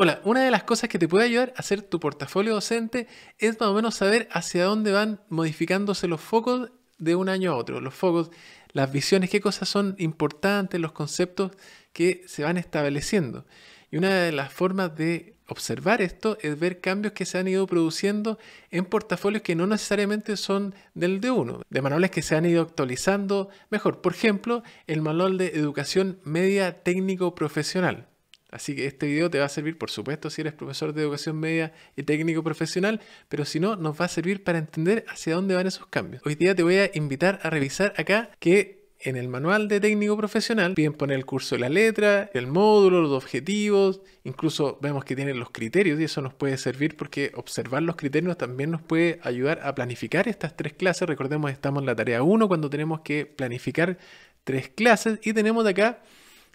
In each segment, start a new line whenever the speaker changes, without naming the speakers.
Hola, una de las cosas que te puede ayudar a hacer tu portafolio docente es más o menos saber hacia dónde van modificándose los focos de un año a otro, los focos, las visiones, qué cosas son importantes, los conceptos que se van estableciendo. Y una de las formas de observar esto es ver cambios que se han ido produciendo en portafolios que no necesariamente son del de uno, de manuales que se han ido actualizando mejor. Por ejemplo, el manual de educación media técnico profesional. Así que este video te va a servir, por supuesto, si eres profesor de educación media y técnico profesional, pero si no, nos va a servir para entender hacia dónde van esos cambios. Hoy día te voy a invitar a revisar acá que en el manual de técnico profesional bien poner el curso de la letra, el módulo, los objetivos, incluso vemos que tienen los criterios y eso nos puede servir porque observar los criterios también nos puede ayudar a planificar estas tres clases. Recordemos, estamos en la tarea 1 cuando tenemos que planificar tres clases y tenemos de acá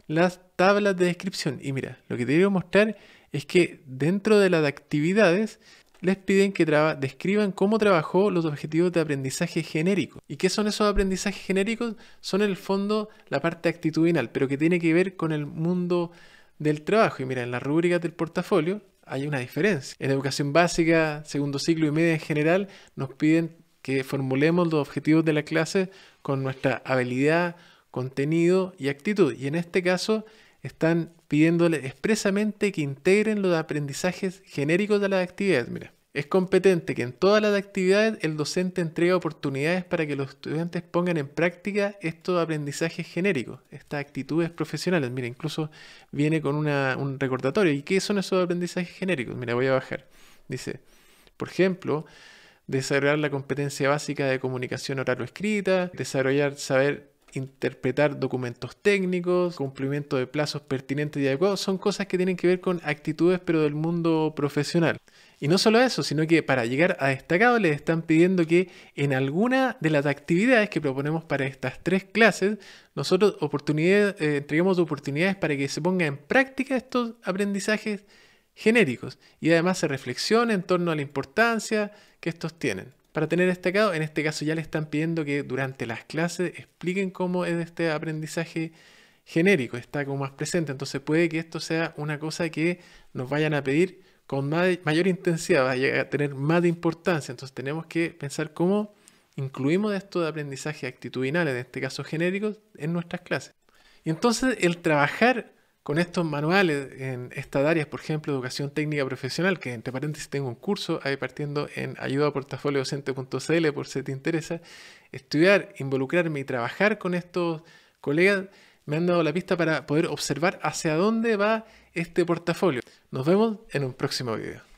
las tablas de descripción. Y mira, lo que te quiero mostrar es que dentro de las actividades les piden que describan cómo trabajó los objetivos de aprendizaje genérico. ¿Y qué son esos aprendizajes genéricos? Son en el fondo la parte actitudinal, pero que tiene que ver con el mundo del trabajo. Y mira, en las rúbricas del portafolio hay una diferencia. En educación básica, segundo ciclo y media en general, nos piden que formulemos los objetivos de la clase con nuestra habilidad, contenido y actitud. Y en este caso están pidiéndole expresamente que integren los aprendizajes genéricos de las actividades. Mira, es competente que en todas las actividades el docente entregue oportunidades para que los estudiantes pongan en práctica estos aprendizajes genéricos, estas actitudes profesionales. Mira, incluso viene con un recordatorio. ¿Y qué son esos aprendizajes genéricos? Mira, voy a bajar. Dice, por ejemplo, desarrollar la competencia básica de comunicación oral o escrita, desarrollar saber interpretar documentos técnicos, cumplimiento de plazos pertinentes y adecuados, son cosas que tienen que ver con actitudes pero del mundo profesional. Y no solo eso, sino que para llegar a destacado les están pidiendo que en alguna de las actividades que proponemos para estas tres clases, nosotros oportunidades, eh, oportunidades para que se pongan en práctica estos aprendizajes genéricos y además se reflexione en torno a la importancia que estos tienen para tener destacado. En este caso ya le están pidiendo que durante las clases expliquen cómo es este aprendizaje genérico, está como más presente. Entonces puede que esto sea una cosa que nos vayan a pedir con mayor intensidad, vaya a tener más de importancia. Entonces tenemos que pensar cómo incluimos esto de aprendizaje actitudinal, en este caso genérico, en nuestras clases. Y entonces el trabajar con estos manuales en estas áreas, por ejemplo, educación técnica profesional, que entre paréntesis tengo un curso ahí partiendo en ayudaportafoliodocente.cl por si te interesa, estudiar, involucrarme y trabajar con estos colegas me han dado la pista para poder observar hacia dónde va este portafolio. Nos vemos en un próximo video.